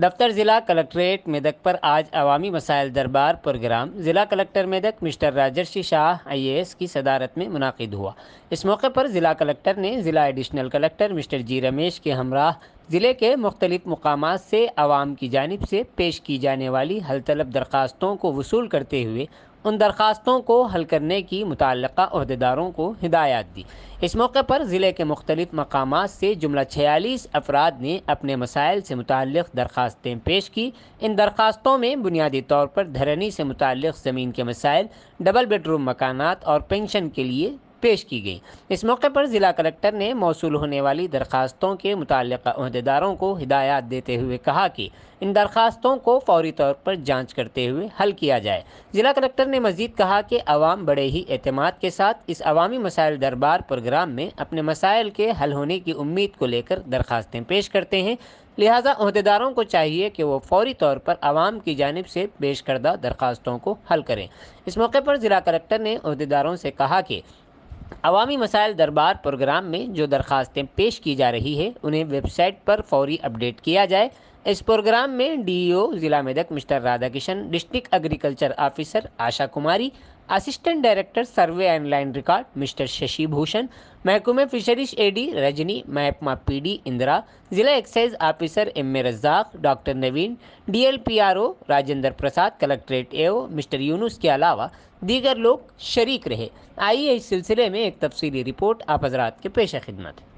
दफ्तर ज़िला कलेक्ट्रेट मेदक पर आज अवामी मसाइल दरबार प्रोग्राम ज़िला collector Medak mister Rajarshi Shah IAS की सदारत में मुनद हुआ इस मौके पर ज़िला कलेक्टर ने ज़िला additional collector mister G Ramesh के हमराह ज़िले के मुख्तलिफ मकाम से आवाम की जानब से पेश की जाने वाली हल तलब दरख्वास्तों को वसूल करते हुए उन दरख्वास्तों को हल करने की मुतल अहदेदारों को हिदायत दी इस मौके पर ज़िले के मुख्तलिफ मकाम से जुमला छियालीस अफराद ने अपने मसाइल से मुतल दरख्वास्तें पेश की इन दरख्वास्तों में बुनियादी तौर पर धरनी से मुतल ज़मीन के मसाइल डबल बेडरूम मकान और पेंशन के लिए पेश की गई इस मौके पर ज़िला कलेक्टर ने मौसू होने वाली दरख्वास्तों के मुतल अहदेदारों को हिदायत देते हुए कहा कि इन दरख्वास्तों को फौरी तौर पर जाँच करते हुए हल किया जाए ज़िला कलेक्टर ने मजीद कहा कि आवाम बड़े ही अतमाद के साथ इस अवामी मसाइल दरबार प्रोग्राम में अपने मसाइल के हल होने की उम्मीद को लेकर दरख्वास्तें पेश करते हैं लिहाजा अहदेदारों को चाहिए कि वो फौरी तौर पर आवाम की जानब से पेश करदा दरख्वास्तों को हल करें इस मौके पर ज़िला कलेक्टर नेहदेदारों से कहा कि अवामी मसाइल दरबार प्रोग्राम में जो दरख्वास्तें पेश की जा रही है उन्हें वेबसाइट पर फौरी अपडेट किया जाए इस प्रोग्राम में डीईओ जिला Medak mister Radha Kishan district agriculture officer Asha Kumari assistant director survey and line record mister Shashi Bhushan महकुमे फिशरीज एडी रजनी महकमा पीडी इंदिरा जिला excise officer M A Razak doctor Naveen DLPRO Rajendra Prasad collectorate AO mister Yunus के अलावा दीगर लोग शरीक रहे आइए इस सिलसिले में एक तफसीली रिपोर्ट आप हजरात के पेश खिदमत है